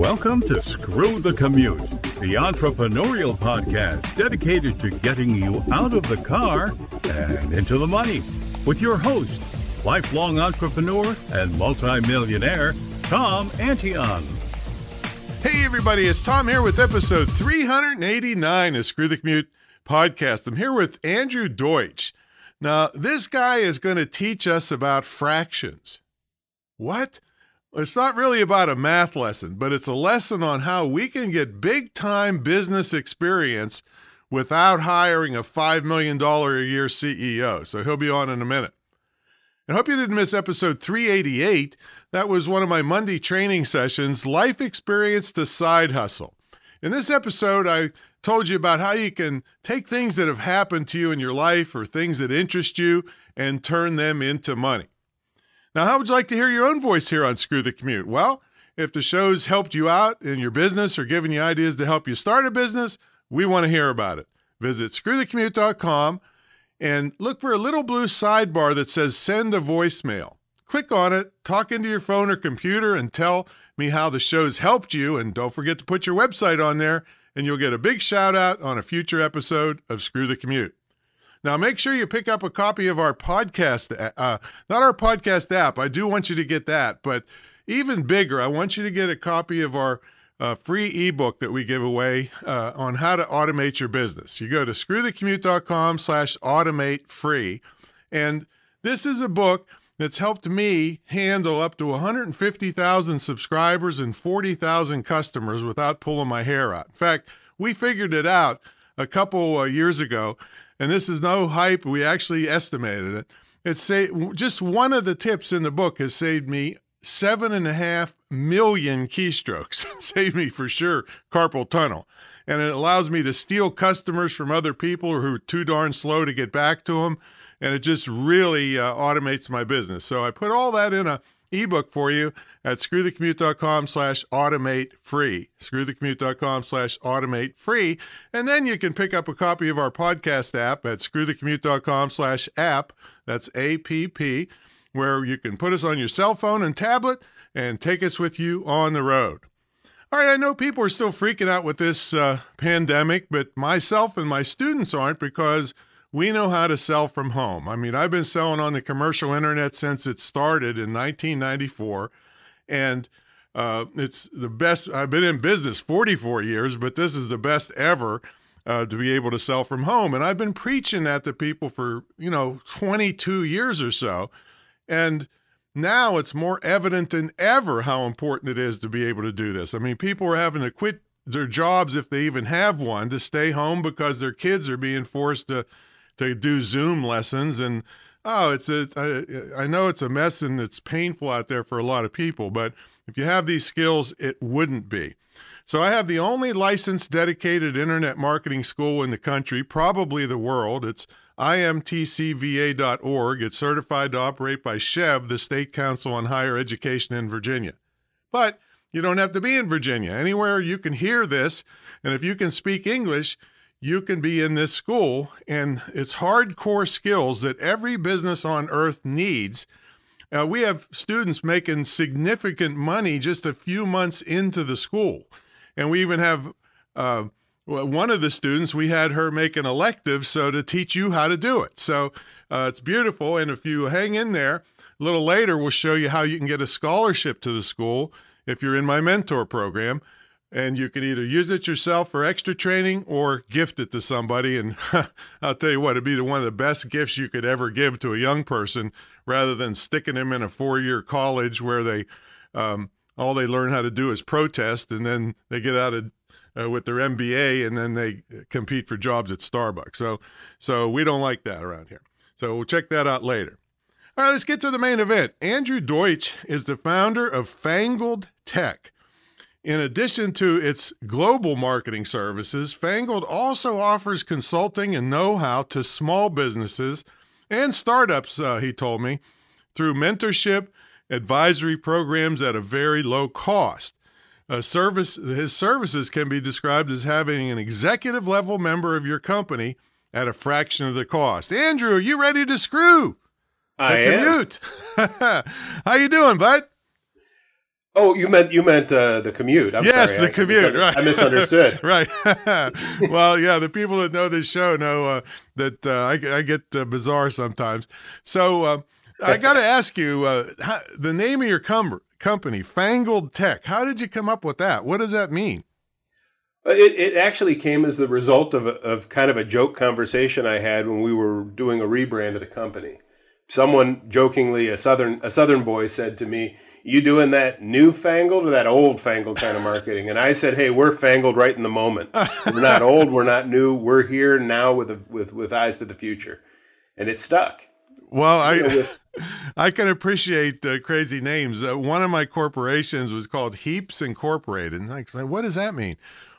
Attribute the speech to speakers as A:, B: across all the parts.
A: Welcome to Screw the Commute, the entrepreneurial podcast dedicated to getting you out of the car and into the money with your host, lifelong entrepreneur and multimillionaire, Tom Antion. Hey, everybody, it's Tom here with episode 389 of Screw the Commute podcast. I'm here with Andrew Deutsch. Now, this guy is going to teach us about fractions. What? It's not really about a math lesson, but it's a lesson on how we can get big time business experience without hiring a $5 million a year CEO. So he'll be on in a minute. I hope you didn't miss episode 388. That was one of my Monday training sessions, Life Experience to Side Hustle. In this episode, I told you about how you can take things that have happened to you in your life or things that interest you and turn them into money. Now, how would you like to hear your own voice here on Screw the Commute? Well, if the show's helped you out in your business or given you ideas to help you start a business, we want to hear about it. Visit screwthecommute.com and look for a little blue sidebar that says send a voicemail. Click on it, talk into your phone or computer, and tell me how the show's helped you. And don't forget to put your website on there, and you'll get a big shout out on a future episode of Screw the Commute. Now, make sure you pick up a copy of our podcast, uh, not our podcast app. I do want you to get that, but even bigger, I want you to get a copy of our uh, free ebook that we give away uh, on how to automate your business. You go to screwthecommute.com slash automate free. And this is a book that's helped me handle up to 150,000 subscribers and 40,000 customers without pulling my hair out. In fact, we figured it out a couple uh, years ago and this is no hype, we actually estimated it. It's say, just one of the tips in the book has saved me seven and a half million keystrokes, saved me for sure carpal tunnel. And it allows me to steal customers from other people who are too darn slow to get back to them. And it just really uh, automates my business. So I put all that in a ebook for you at screwthecommute.com slash automate free. Screwthecommute.com slash automate free. And then you can pick up a copy of our podcast app at screwthecommute.com slash app. That's A-P-P, where you can put us on your cell phone and tablet and take us with you on the road. All right, I know people are still freaking out with this uh, pandemic, but myself and my students aren't because – we know how to sell from home. I mean, I've been selling on the commercial internet since it started in 1994. And uh, it's the best. I've been in business 44 years, but this is the best ever uh, to be able to sell from home. And I've been preaching that to people for, you know, 22 years or so. And now it's more evident than ever how important it is to be able to do this. I mean, people are having to quit their jobs if they even have one to stay home because their kids are being forced to to do Zoom lessons and oh, it's a I, I know it's a mess and it's painful out there for a lot of people, but if you have these skills, it wouldn't be. So I have the only licensed dedicated internet marketing school in the country, probably the world. It's imtcva.org. It's certified to operate by CHEV, the State Council on Higher Education in Virginia. But you don't have to be in Virginia. Anywhere you can hear this, and if you can speak English, you can be in this school, and it's hardcore skills that every business on earth needs. Uh, we have students making significant money just a few months into the school. And we even have uh, one of the students, we had her make an elective so to teach you how to do it. So uh, it's beautiful. And if you hang in there, a little later, we'll show you how you can get a scholarship to the school if you're in my mentor program and you can either use it yourself for extra training or gift it to somebody. And I'll tell you what, it'd be one of the best gifts you could ever give to a young person rather than sticking them in a four year college where they um, all they learn how to do is protest and then they get out of. Uh, with their MBA, and then they uh, compete for jobs at Starbucks. So, so we don't like that around here. So we'll check that out later. All right, let's get to the main event. Andrew Deutsch is the founder of Fangled Tech in addition to its global marketing services, Fangled also offers consulting and know how to small businesses and startups, uh, he told me, through mentorship, advisory programs at a very low cost. A service, his services can be described as having an executive level member of your company at a fraction of the cost. Andrew, are you ready to screw? I the commute. Am.
B: how you doing, bud? Oh, you meant you meant uh, the commute. I'm yes, sorry, the I, commute. I right, I misunderstood.
A: right. well, yeah, the people that know this show know uh, that uh, I, I, get uh, bizarre sometimes. So uh, I got to ask you uh, how, the name of your com- company, Fangled Tech. How did you come up with that? What does that mean?
B: It, it actually came as the result of, a, of kind of a joke conversation I had when we were doing a rebrand of the company. Someone jokingly, a southern a southern boy, said to me you doing that newfangled or that old fangled kind of marketing? And I said, hey, we're fangled right in the moment. We're not old, we're not new, we're here now with a, with with eyes to the future, and it stuck.
A: Well, I. I can appreciate crazy names. Uh, one of my corporations was called Heaps Incorporated, and I was like, "What does that mean?"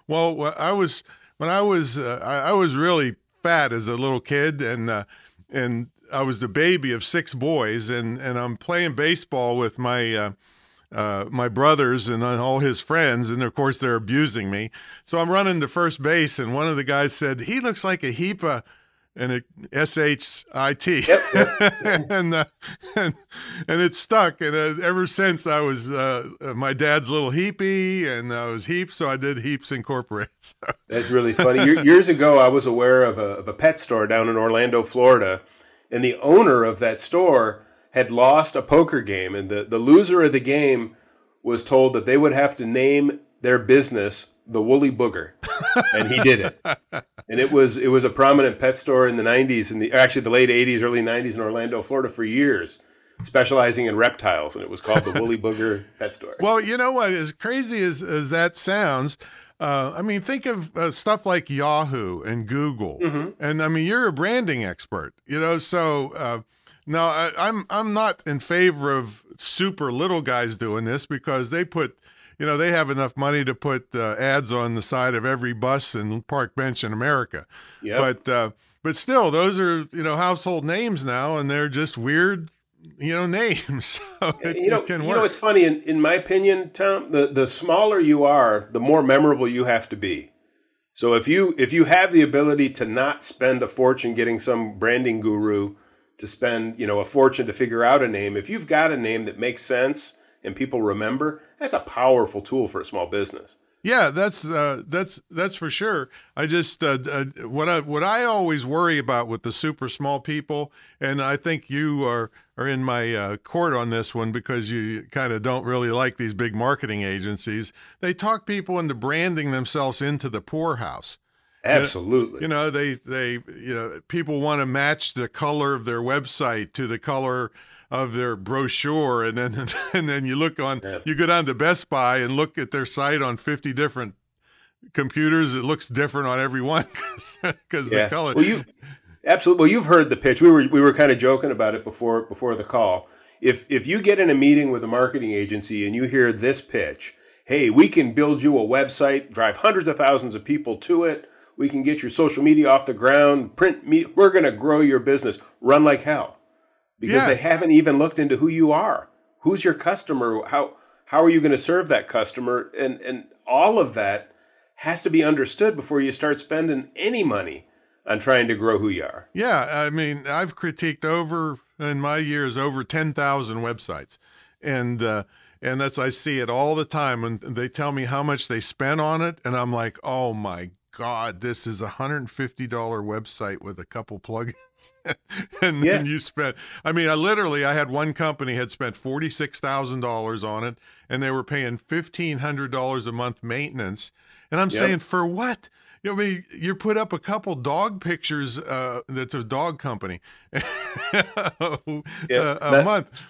A: Well, I was when I was uh, I, I, was really fat as a little kid, and uh, and I was the baby of six boys, and and I'm playing baseball with my. Uh, uh, my brothers and uh, all his friends, and of course they're abusing me. So I'm running to first base, and one of the guys said, "He looks like a heap of and it S H I T, and uh, and and it stuck. And uh, ever since I was uh, uh my dad's little heapy, and I was heap, so I did heaps incorporated. So. That's really funny. Years
B: ago, I was aware of a, of a pet store down in Orlando, Florida, and the owner of that store had lost a poker game, and the, the loser of the game was told that they would have to name their business the Woolly Booger, and he did it. and it was it was a prominent pet store in the '90s, in the actually the late '80s, early '90s in Orlando, Florida, for years specializing in reptiles, and it was called the Woolly Booger Pet Store.
A: Well, you know what? As crazy as, as that sounds, uh, I mean, think of uh, stuff like Yahoo and Google, mm-hmm. and I mean, you're a branding expert, you know. So uh, now I, I'm I'm not in favor of super little guys doing this because they put you know, they have enough money to put uh, ads on the side of every bus and park bench in America. Yeah, But uh, but still, those are you know household names now, and they're just weird you know names so
B: it, you know, it can work. you know it's funny in, in my opinion tom the, the smaller you are the more memorable you have to be so if you if you have the ability to not spend a fortune getting some branding guru to spend you know a fortune to figure out a name if you've got a name that makes sense and people remember that's a powerful tool for a small business
A: yeah, that's uh, that's that's for sure. I just uh, uh, what I what I always worry about with the super small people, and I think you are are in my uh, court on this one because you kind of don't really like these big marketing agencies. They talk people into branding themselves into the poorhouse.
B: Absolutely.
A: You know, you know they they you know people want to match the color of their website to the color of their brochure, and then and then you look on, yeah. you go down to Best Buy and look at their site on fifty different computers. It looks different on every one because yeah. the color. Well, you
B: absolutely. Well, you've heard the pitch. We were we were kind of joking about it before before the call. If if you get in a meeting with a marketing agency and you hear this pitch, hey, we can build you a website, drive hundreds of thousands of people to it. We can get your social media off the ground, print me. We're going to grow your business. Run like hell because yeah. they haven't even looked into who you are, who's your customer, how how are you going to serve that customer, and and all of that has to be understood before you start spending any money on trying to grow who you are.
A: Yeah, I mean, I've critiqued over in my years over ten thousand websites, and. Uh, and that's I see it all the time And they tell me how much they spent on it, and I'm like, oh my God, this is a $150 website with a couple plugins. and yeah. then you spent, I mean, I literally, I had one company had spent $46,000 on it and they were paying $1,500 a month maintenance. And I'm yep. saying, for what? You know, I mean, you put up a couple dog pictures. Uh, that's a dog company a, a not, month.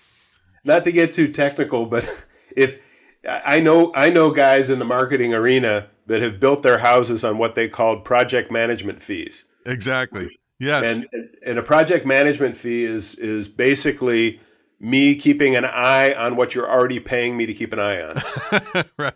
A: Not to get
B: too technical, but if I know, I know guys in the marketing arena that have built their houses on what they called project management fees.
A: Exactly. Yes. And
B: and a project management fee is is basically me keeping an eye on what you're already paying me to keep an eye on. right.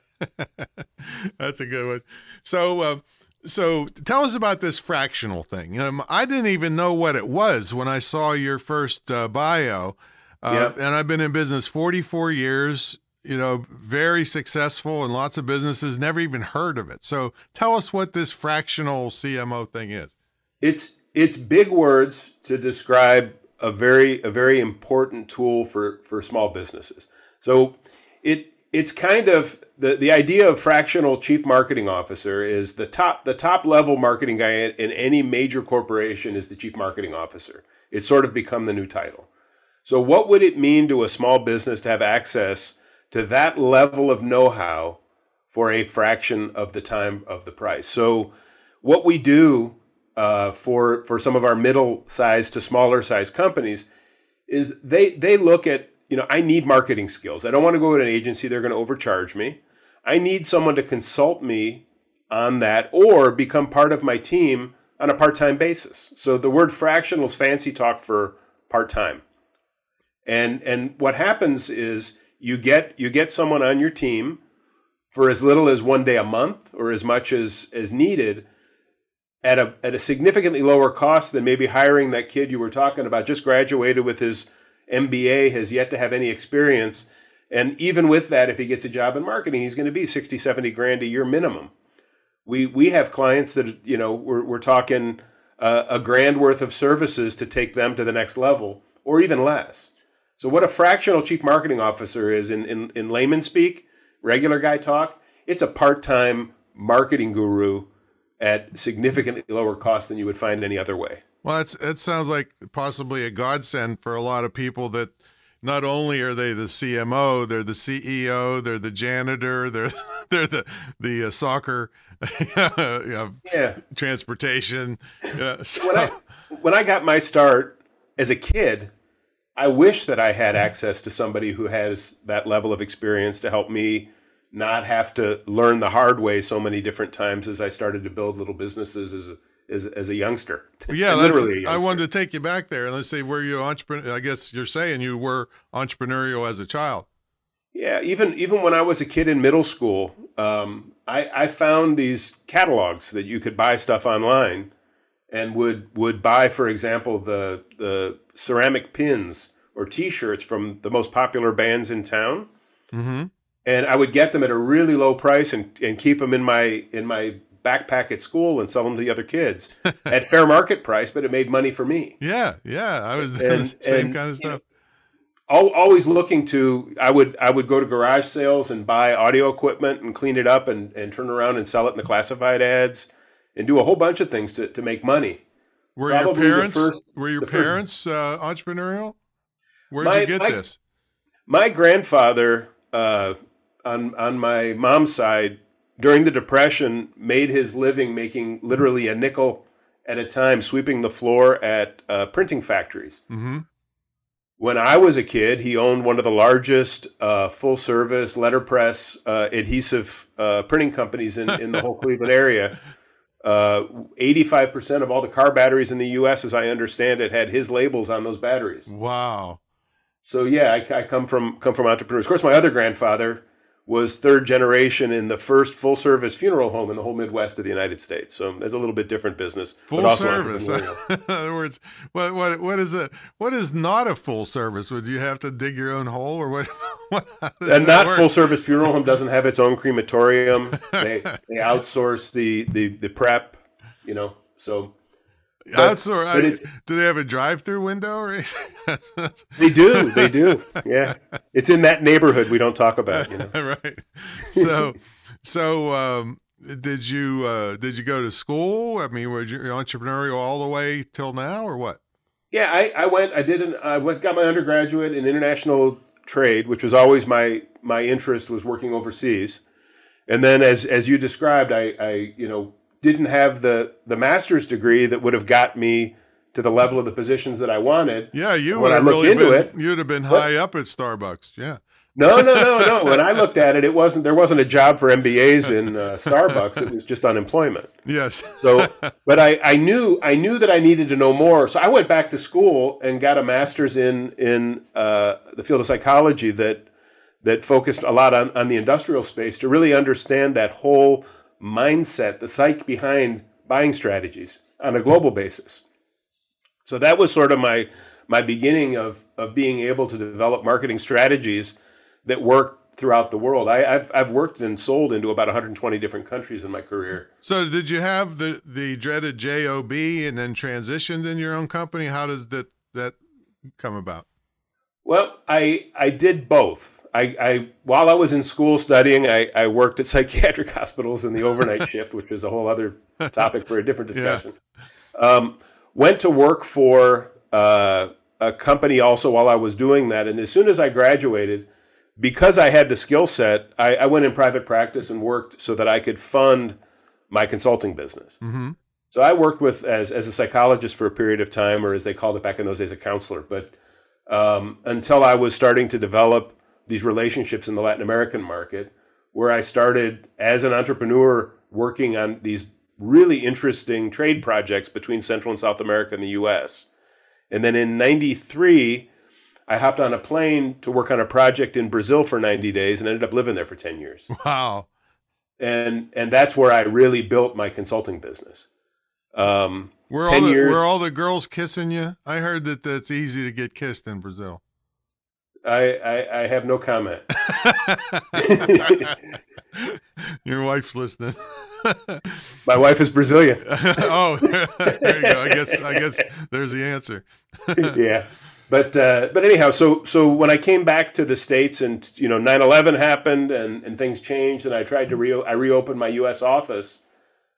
A: That's a good one. So uh, so tell us about this fractional thing. Um, I didn't even know what it was when I saw your first uh, bio. Uh, yep. And I've been in business 44 years you know, very successful and lots of businesses never even heard of it. So tell us what this fractional CMO thing is.
B: It's it's big
A: words
B: to describe a very a very important tool for for small businesses. So it it's kind of the, the idea of fractional chief marketing officer is the top the top level marketing guy in any major corporation is the chief marketing officer. It's sort of become the new title. So what would it mean to a small business to have access to that level of know how for a fraction of the time of the price. So, what we do uh, for for some of our middle sized to smaller sized companies is they they look at you know I need marketing skills. I don't want to go to an agency; they're going to overcharge me. I need someone to consult me on that or become part of my team on a part time basis. So the word fractional is fancy talk for part time. And and what happens is you get you get someone on your team for as little as one day a month or as much as as needed at a at a significantly lower cost than maybe hiring that kid you were talking about just graduated with his MBA has yet to have any experience and even with that if he gets a job in marketing he's going to be 60 70 grand a year minimum we we have clients that you know we're, we're talking uh, a grand worth of services to take them to the next level or even less so what a fractional chief marketing officer is in, in, in layman speak, regular guy talk, it's a part-time marketing guru at significantly lower cost than you would find any other way.
A: Well, it's, it sounds like possibly a godsend for a lot of people that not only are they the CMO, they're the CEO, they're the janitor, they're they're the the uh, soccer, uh, you know, yeah, transportation. You know, so. when, I,
B: when I got my start as a kid, I wish that I had access to somebody who has that level of experience to help me not have to learn the hard way so many different times as I started to build little businesses as a, as, as a youngster. Well, yeah, literally. Youngster. I
A: wanted to take you back there and let's say where you entrepreneur. I guess you're saying you were entrepreneurial as a child.
B: Yeah, even even when I was a kid in middle school, um, I, I found these catalogs that you could buy stuff online and would would buy, for example, the the ceramic pins or T-shirts from the most popular bands in town, mm-hmm. and I would get them at a really low price and and keep them in my in my backpack at school and sell them to the other kids at fair market price, but it made money for me.
A: Yeah, yeah, I was and, same and, kind of stuff. Know,
B: always looking to i would i would go to garage sales and buy audio equipment and clean it up and, and turn around and sell it in the classified ads and do a whole bunch of things to, to make money.
A: Were Probably your parents first, were your parents uh, entrepreneurial? Where'd my, you get my, this?
B: My grandfather uh, on on my mom's side during the depression made his living making literally a nickel at a time sweeping the floor at uh, printing factories. Mm-hmm. When I was a kid, he owned one of the largest uh, full service letterpress uh, adhesive uh, printing companies in, in the whole Cleveland area. 85% uh, of all the car batteries in the US, as I understand it, had his labels on those batteries. Wow. So yeah, I, I come from come from entrepreneurs. Of course, my other grandfather was third generation in the first full service funeral home in the whole Midwest of the United States. So that's a little bit different business. Full service. in
A: other words, what, what, what is a, what is not a full service? Would you have to dig your own hole or what? what a not full service
B: funeral home doesn't have its own crematorium. they, they outsource the, the, the prep, you know, so but, That's all right. It,
A: do they have a drive-through window or anything? they do. They do.
B: Yeah, it's in that neighborhood we don't talk about. You know?
A: right. So, so um, did you uh, did you go to school? I mean, were you entrepreneurial all the way till now, or what?
B: Yeah, I, I went. I did. An, I went. Got my undergraduate in international trade, which was always my my interest was working overseas. And then, as as you described, I, I you know didn't have the the master's degree that would have got me to the level of the positions that I wanted. Yeah, you would have really been, it, you'd have been but, high
A: up at Starbucks. Yeah. No, no, no, no. when
B: I looked at it, it wasn't there wasn't a job for MBAs in uh, Starbucks. It was just unemployment.
A: Yes. so,
B: but I, I knew I knew that I needed to know more. So I went back to school and got a master's in in uh, the field of psychology that that focused a lot on, on the industrial space to really understand that whole mindset, the psyche behind buying strategies on a global basis. So that was sort of my my beginning of of being able to develop marketing strategies that work throughout the world. I, have I've worked and sold into about 120 different countries in my career.
A: So did you have the the dreaded job and then transitioned in your own company? How did that that come about?
B: Well, I I did both I, I, while I was in school studying, I, I, worked at psychiatric hospitals in the overnight shift, which is a whole other topic for a different discussion. Yeah. Um, went to work for uh, a company also while I was doing that, and as soon as I graduated, because I had the skill set, I, I, went in private practice and worked so that I could fund my consulting business. Mm-hmm. So I worked with as as a psychologist for a period of time, or as they called it back in those days, a counselor. But um, until I was starting to develop these relationships in the Latin American market, where I started as an entrepreneur working on these really interesting trade projects between Central and South America and the US. And then in 93, I hopped on a plane to work on a project in Brazil for 90 days and ended up living there for 10 years. Wow. And and that's where I really built my consulting business. Um, were all the, years, were all
A: the girls kissing you? I heard that that's easy to get kissed in Brazil.
B: I, I, I have no comment.
A: Your wife's listening. My wife is Brazilian. oh, there, you go. I guess I guess there's the answer.
B: yeah, but uh, but anyhow, so so when I came back to the states, and you know, 9-11 happened, and and things changed, and I tried to re I reopened my U.S. office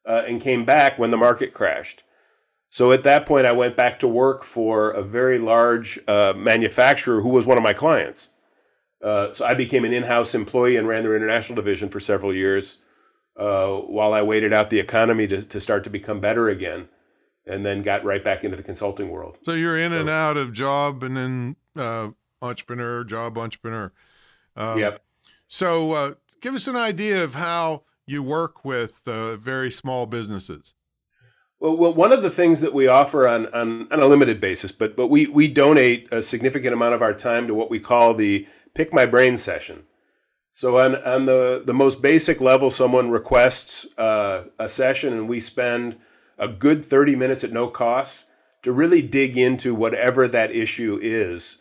B: uh, and came back when the market crashed. So at that point, I went back to work for a very large uh, manufacturer who was one of my clients. Uh, so I became an in-house employee and ran their international division for several years uh, while I waited out the economy to, to start to become better again, and then got right back into the consulting world.
A: So you're in so, and out of job and then uh, entrepreneur, job entrepreneur. Um, yep. So uh, give us an idea of how you work with uh, very small businesses.
B: Well, one of the things that we offer on, on, on, a limited basis, but, but we, we donate a significant amount of our time to what we call the pick my brain session. So, on, on the, the most basic level, someone requests uh, a session, and we spend a good 30 minutes at no cost to really dig into whatever that issue is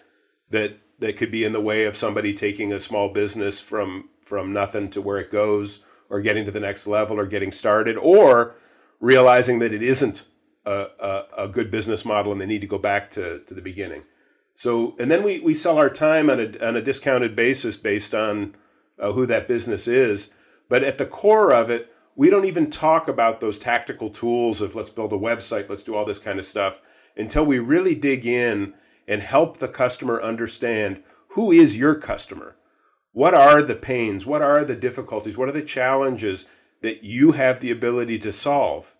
B: that, that could be in the way of somebody taking a small business from, from nothing to where it goes, or getting to the next level, or getting started, or realizing that it isn't a, a, a, good business model and they need to go back to, to the beginning. So, and then we, we sell our time on a, on a discounted basis based on uh, who that business is. But at the core of it, we don't even talk about those tactical tools of let's build a website, let's do all this kind of stuff until we really dig in and help the customer understand who is your customer? What are the pains? What are the difficulties? What are the challenges that you have the ability to solve.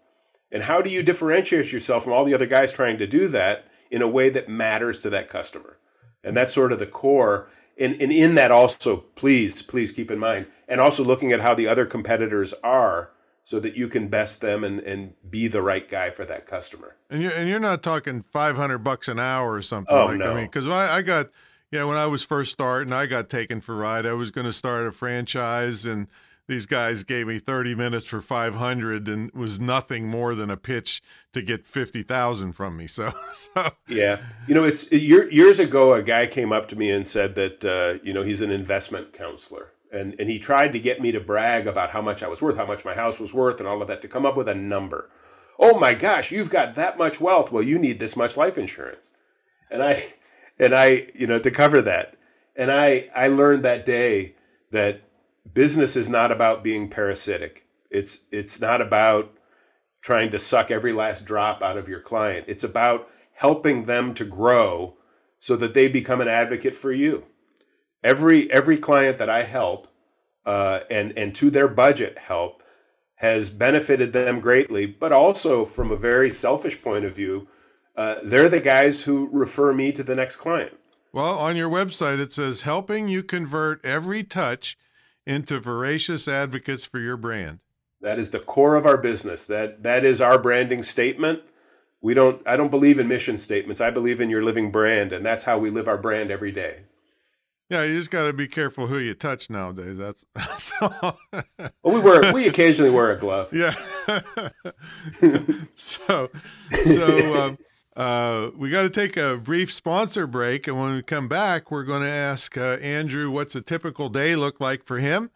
B: And how do you differentiate yourself from all the other guys trying to do that in a way that matters to that customer? And that's sort of the core. And, and in that, also, please, please keep in mind, and also looking at how the other competitors are so that you can best them and, and be the right guy for that customer.
A: And you're, and you're not talking 500 bucks an hour or something oh, like no. I mean, because I, I got, yeah, when I was first starting, I got taken for a ride. I was going to start a franchise and, these guys gave me 30 minutes for 500 and was nothing more than a pitch to get 50,000 from me. So, so,
B: yeah, you know, it's years ago, a guy came up to me and said that, uh, you know, he's an investment counselor and, and he tried to get me to brag about how much I was worth, how much my house was worth and all of that to come up with a number. Oh my gosh, you've got that much wealth. Well, you need this much life insurance. And I, and I, you know, to cover that. And I, I learned that day that business is not about being parasitic. It's it's not about trying to suck every last drop out of your client. It's about helping them to grow so that they become an advocate for you. Every every client that I help uh, and and to their budget help has benefited them greatly, but also from a very selfish point of view, uh, they're the guys who refer me to the next client.
A: Well, on your website, it says helping you convert every touch into voracious advocates for your brand. That is the core of
B: our business. That that is our branding statement. We don't I don't believe in mission statements. I believe in your living brand and that's how we live our brand every day.
A: Yeah, you just got to be careful who you touch nowadays. That's so. well, we wear we occasionally wear a glove. Yeah. so, so um, uh, we got to take a brief sponsor break. And when we come back, we're going to ask uh, Andrew what's a typical day look like for him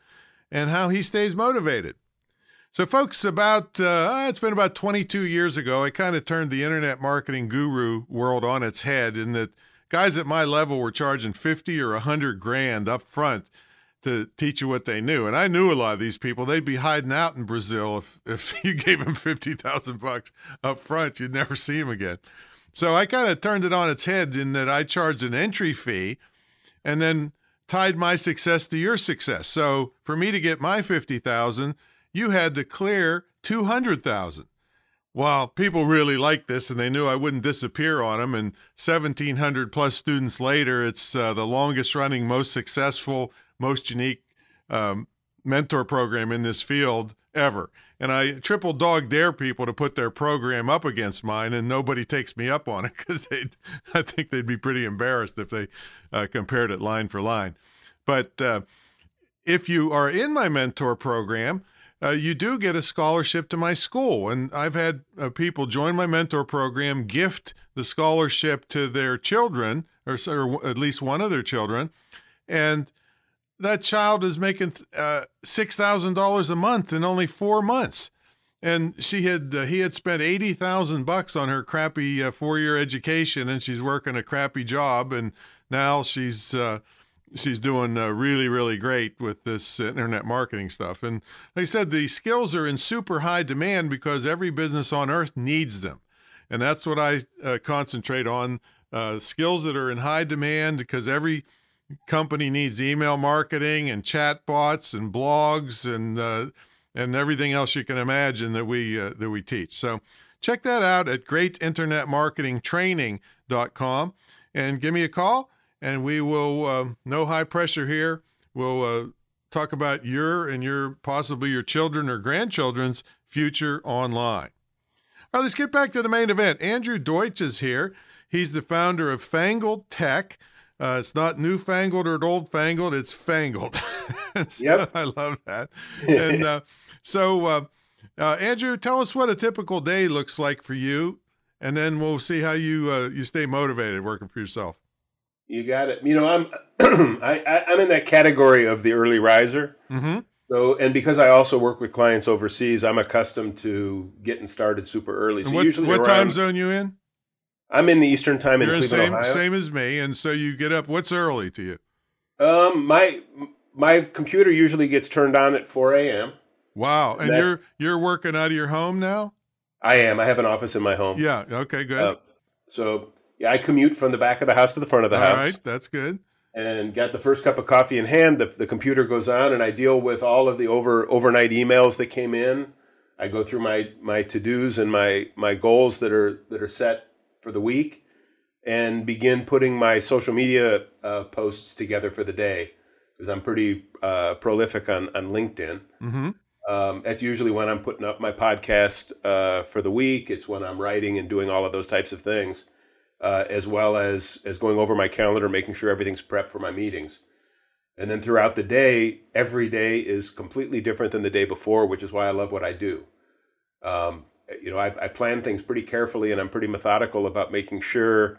A: and how he stays motivated. So, folks, about uh, it's been about 22 years ago, I kind of turned the internet marketing guru world on its head in that guys at my level were charging 50 or 100 grand up front to teach you what they knew. And I knew a lot of these people. They'd be hiding out in Brazil if, if you gave them 50,000 bucks up front. You'd never see them again. So I kind of turned it on its head in that I charged an entry fee and then tied my success to your success. So for me to get my 50,000, you had to clear 200,000. Well, people really liked this and they knew I wouldn't disappear on them. And 1,700 plus students later, it's uh, the longest running, most successful, most unique um, mentor program in this field ever and I triple dog dare people to put their program up against mine, and nobody takes me up on it because I think they'd be pretty embarrassed if they uh, compared it line for line. But uh, if you are in my mentor program, uh, you do get a scholarship to my school. And I've had uh, people join my mentor program, gift the scholarship to their children, or, or, at least one of their children. And that child is making uh, six thousand dollars a month in only four months, and she had uh, he had spent eighty thousand bucks on her crappy uh, four year education, and she's working a crappy job, and now she's uh, she's doing uh, really really great with this internet marketing stuff. And I said, the skills are in super high demand because every business on earth needs them, and that's what I uh, concentrate on: skills that are in high demand because every company needs email marketing and chat bots and blogs and uh, and everything else you can imagine that we uh, that we teach. So check that out at greatinternetmarketingtraining.com and give me a call and we will uh, no high pressure here. We'll uh, talk about your and your possibly your children or grandchildren's future online. All right, let's get back to the main event. Andrew Deutsch is here. He's the founder of Fangled Tech uh, it's not newfangled or old fangled. It's fangled. so yep. I love that. And uh, so, uh, uh, Andrew, tell us what a typical day looks like for you, and then we'll see how you uh, you stay motivated working for yourself.
B: You got it. You know, I'm I, I, am in that category of the early riser. Mm-hmm. So, and because I also work with clients overseas, I'm accustomed to getting started super early. So what, usually, what around, time zone you in? I'm in the Eastern time You're in Cleveland, same, Ohio. Same
A: as me, and so you get up. What's early to you? Um, my
B: my computer usually gets turned on at 4 a.m. Wow, and, and you're you're working out of
A: your home now?
B: I am. I have an office in my home. Yeah. Okay. Good. Uh, so yeah, I commute from the back of the house to the front of the All house. All right, that's good. And got the first cup of coffee in hand. The, the computer goes on, and I deal with all of the over overnight emails that came in. I go through my my to dos and my my goals that are that are set for the week and begin putting my social media uh, posts together for the day because I'm pretty uh, prolific on, on LinkedIn. Mm-hmm. Um, that's usually when I'm putting up my podcast uh, for the week. It's when I'm writing and doing all of those types of things, uh, as well as as going over my calendar, making sure everything's prepped for my meetings. And then throughout the day, every day is completely different than the day before, which is why I love what I do. Um, you know, I, I plan things pretty carefully and I'm pretty methodical about making sure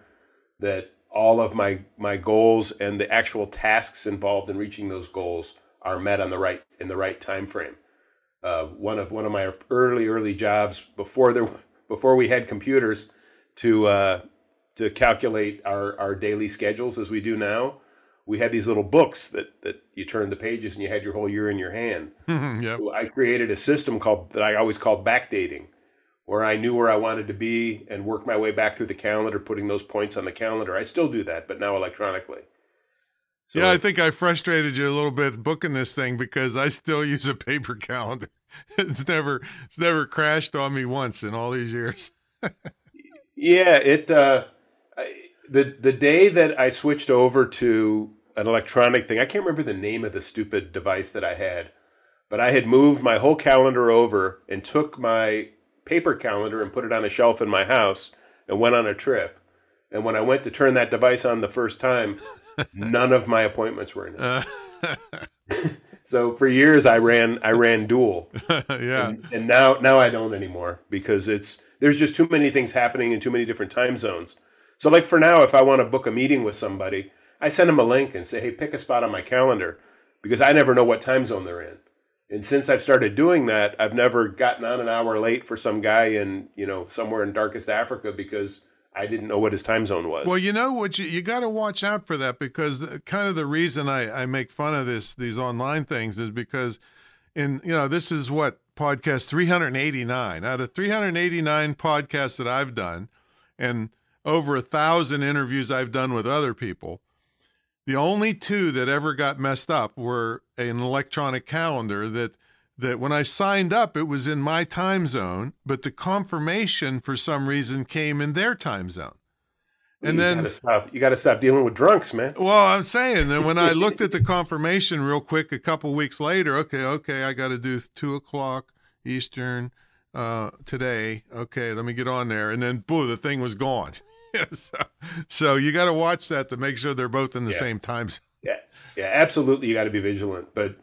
B: that all of my my goals and the actual tasks involved in reaching those goals are met on the right in the right time frame. Uh, one of one of my early early jobs before there before we had computers to uh, to calculate our our daily schedules as we do now. We had these little books that that you turned the pages and you had your whole year in your hand. yep. I created a system called that I always called backdating, where I knew where I wanted to be and work my way back through the calendar, putting those points on the calendar. I still do that, but now electronically.
A: So, yeah, I think I frustrated you a little bit booking this thing because I still use a paper calendar. it's never it's never crashed on me once in all these years.
B: yeah, it uh, I, the the day that I switched over to an electronic thing, I can't remember the name of the stupid device that I had, but I had moved my whole calendar over and took my paper calendar and put it on a shelf in my house and went on a trip. And when I went to turn that device on the first time, none of my appointments were in it. Uh, so for years I ran I ran dual. yeah. And, and, now now I don't anymore because it's there's just too many things happening in too many different time zones. So like for now, if I want to book a meeting with somebody, I send them a link and say, hey, pick a spot on my calendar because I never know what time zone they're in. And since I've started doing that, I've never gotten on an hour late for some guy in, you know, somewhere in darkest Africa because I didn't know what his time zone
A: was. Well, you know what you, you got to watch out for that because the, kind of the reason I, I make fun of this these online things is because in you know this is what podcast 389 out of 389 podcasts that I've done and over a thousand interviews I've done with other people the only two that ever got messed up were an electronic calendar that that when I signed up it was in my time zone, but the confirmation for some reason came in their time zone. And you then gotta
B: stop, you got to stop dealing with drunks, man. Well, I'm saying that when I looked
A: at the confirmation real quick a couple weeks later, okay, okay, I got to do two o'clock Eastern uh, today. Okay, let me get on there, and then boom, the thing was gone. so, so, you got to watch that to make sure they're both in the yeah. same time zone.
B: Yeah, yeah, absolutely. You got to be vigilant, but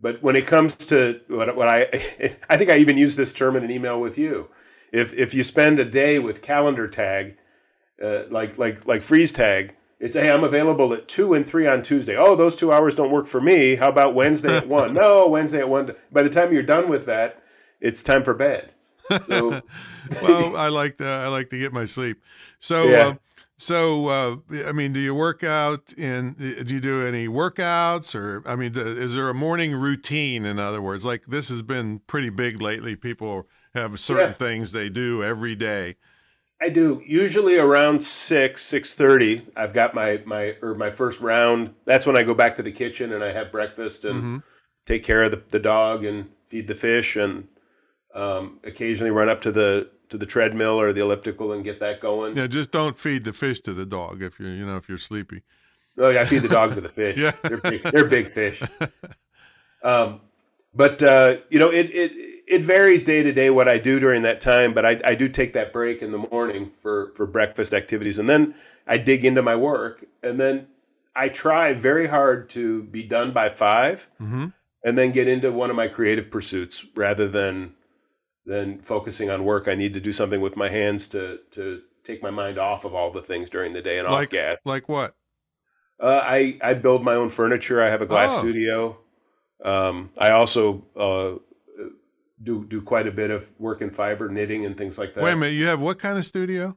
B: but when it comes to what, what I I think I even used this term in an email with you. If if you spend a day with calendar tag, uh, like like like freeze tag, it's hey I'm available at two and three on Tuesday. Oh, those two hours don't work for me. How about Wednesday at one? no, Wednesday at one. By the time you're done with that, it's time for bed.
A: So, well, I like to I like to get my sleep. So, yeah. uh, so uh, I mean, do you work out? And uh, do you do any workouts? Or I mean, is there a morning routine? In other words, like this has been pretty big lately. People have certain yeah. things they do every day.
B: I do usually around six six thirty. I've got my my or my first round. That's when I go back to the kitchen and I have breakfast and mm-hmm. take care of the, the dog and feed the fish and um, occasionally run up to the to the treadmill or the elliptical and get that going. Yeah,
A: just don't feed the fish to the dog if you're you know if you're sleepy. Oh yeah, I feed the dog to the fish. yeah, they're big, they're
B: big fish. Um, but uh, you know it it it varies day to day what I do during that time. But I I do take that break in the morning for for breakfast activities, and then I dig into my work, and then I try very hard to be done by 5 mm-hmm. and then get into one of my creative pursuits rather than than focusing on work. I need to do something with my hands to to take my mind off of all the things during the day and like, off gas. Like what? Uh, I I build my own furniture. I have a glass oh. studio. Um, I also uh, do do quite a bit of work in fiber knitting and things like that. Wait a
A: minute, you have what kind of studio?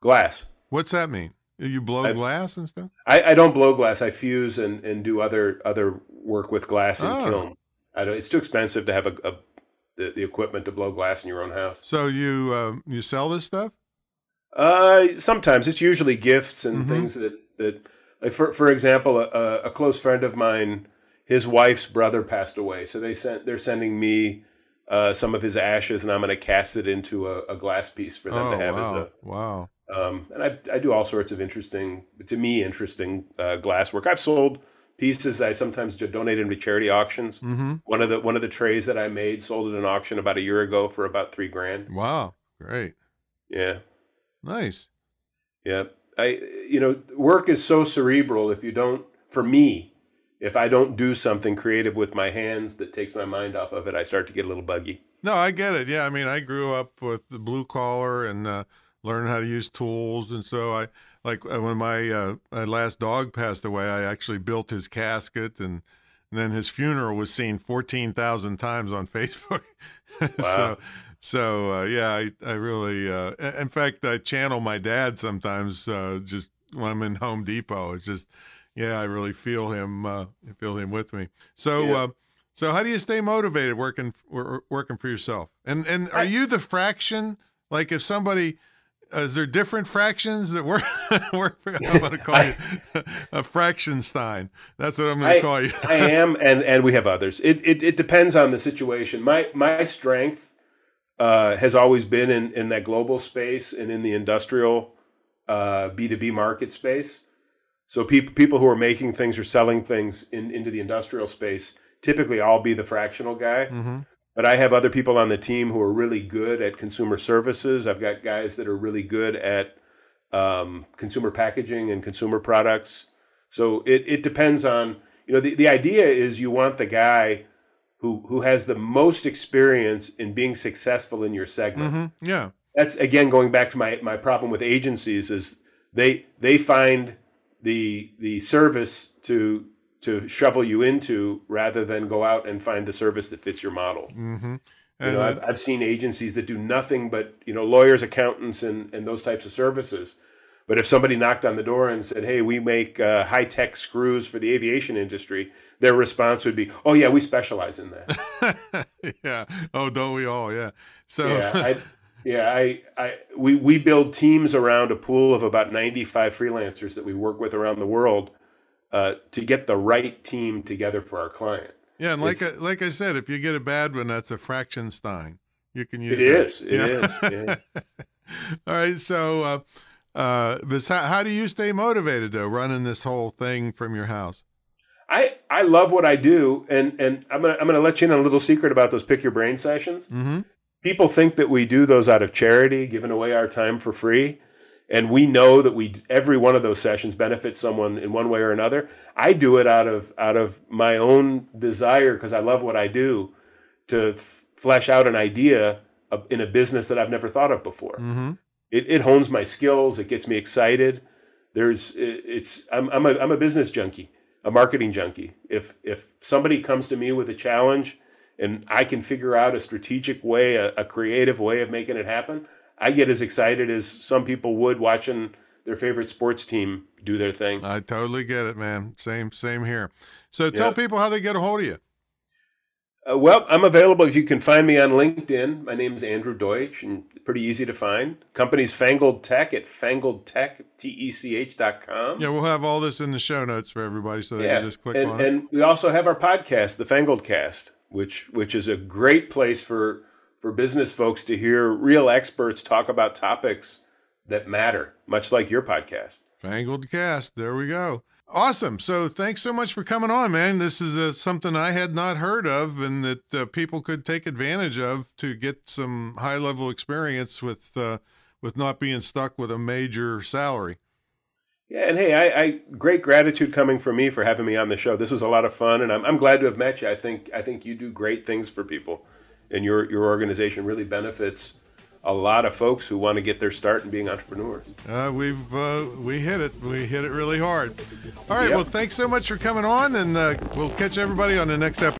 A: Glass. What's that mean? You blow I, glass and stuff?
B: I, I, don't blow glass. I fuse and, and do other other work with glass and oh. kiln. it's too expensive to have a, a the, the equipment to blow glass in your own house.
A: So you uh, you sell this stuff?
B: Uh, sometimes it's usually gifts and mm-hmm. things that that like for for example, a, a close friend of mine, his wife's brother passed away, so they sent they're sending me. Uh, some of his ashes, and I'm going to cast it into a, a, glass piece for them oh, to have. Wow! A, wow. Um, and I, I do all sorts of interesting, to me, interesting uh, glass work. I've sold pieces I sometimes donate into charity auctions. Mm-hmm. One of the one of the trays that I made sold at an auction about a year ago for about three grand. Wow, great. Yeah, nice. Yeah, I you know work is so cerebral. If you don't, for me, if I don't do something creative with my hands that takes my mind off of it, I start to get a little buggy.
A: No, I get it. Yeah, I mean, I grew up with the blue collar and uh, learned how to use tools, and so I like uh, when my, uh, my uh, last dog passed away, I actually built his casket and, and then his funeral was seen 14,000 times on Facebook. Wow. so, so uh, yeah, I, I really, uh, in fact, I channel my dad sometimes uh, just when I'm in Home Depot. It's just, yeah, I really feel him, uh, feel him with me. So, yeah. so how do you stay motivated working, working for yourself? And and are you the fraction? Like if somebody is there different fractions that we're I'm going to call I, you a fractionstein. That's what I'm going to call you. I am,
B: and and we have others. It, it it depends on the situation. My my strength uh, has always been in in that global space and in the industrial uh, B two B market space. So people people who are making things or selling things in, into the industrial space typically I'll be the fractional guy. Mm-hmm. But I have other people on the team who are really good at consumer services. I've got guys that are really good at um, consumer packaging and consumer products. So it, it depends on, you know, the, the idea is you want the guy who, who has the most experience in being successful in your segment. Mm-hmm. Yeah. That's again going back to my, my problem with agencies is they they find the the service to to shovel you into rather than go out and find the service that fits your model. Mm-hmm. You know, uh, I've, I've seen agencies that do nothing but you know lawyers, accountants, and and those types of services. But if somebody knocked on the door and said, "Hey, we make uh, high tech screws for the aviation industry," their response would be, "Oh yeah, we specialize in that."
A: yeah. Oh, don't we all? Yeah. So. Yeah. I,
B: yeah, I, I, we, we build teams around a pool of about 95 freelancers that we work with around the world uh, to get the right team together for our
A: client. Yeah, and like I, like I said, if you get a bad one, that's a fraction Stein. You can use it. That. Is, it yeah. is. Yeah. All right. So, uh, uh, besides, how do you stay motivated though, running this whole thing from your house? I I love what I
B: do, and and I'm gonna I'm gonna let you in on a little secret about those pick your brain sessions. Mm-hmm. People think that we do those out of charity, giving away our time for free and we know that we every one of those sessions benefits someone in one way or another i do it out of out of my own desire because i love what i do to f- flesh out an idea in a business that i've never thought of before mm-hmm. it, it hones my skills it gets me excited there's it, it's I'm, I'm, a, I'm a business junkie a marketing junkie if if somebody comes to me with a challenge and i can figure out a strategic way a, a creative way of making it happen I get as excited as some people would watching their favorite sports team do their thing. I
A: totally get it, man. Same, same here. So tell yeah. people how they
B: get a hold of you. Uh, well, I'm available if you can find me on LinkedIn. My name is Andrew Deutsch, and pretty easy to find. Company's Fangled Tech at fangledtech, T-E-C-H dot com. Yeah,
A: we'll have all this in the show notes for everybody so they yeah. can just click and, on and it.
B: And we also have our podcast, The Fangled Cast, which, which is a great place for – for business folks to hear real experts talk about topics that matter, much like your podcast.
A: Fangled Cast. There we go. Awesome. So thanks so much for coming on, man. This is uh, something I had not heard of and that uh, people could take advantage of to get some high level experience with uh, with not being stuck with a major salary.
B: Yeah, and hey, I, I, great gratitude coming from me for having me on the show. This was a lot of fun, and I'm, I'm glad to have met you. I think I think you do great things for people and your your organization really benefits a lot of folks who want to get their start in being entrepreneurs.
A: Uh, we've uh, we hit it. We hit it really hard. All right. Yep. Well, thanks so much for coming on, and uh, we'll catch everybody on the next episode.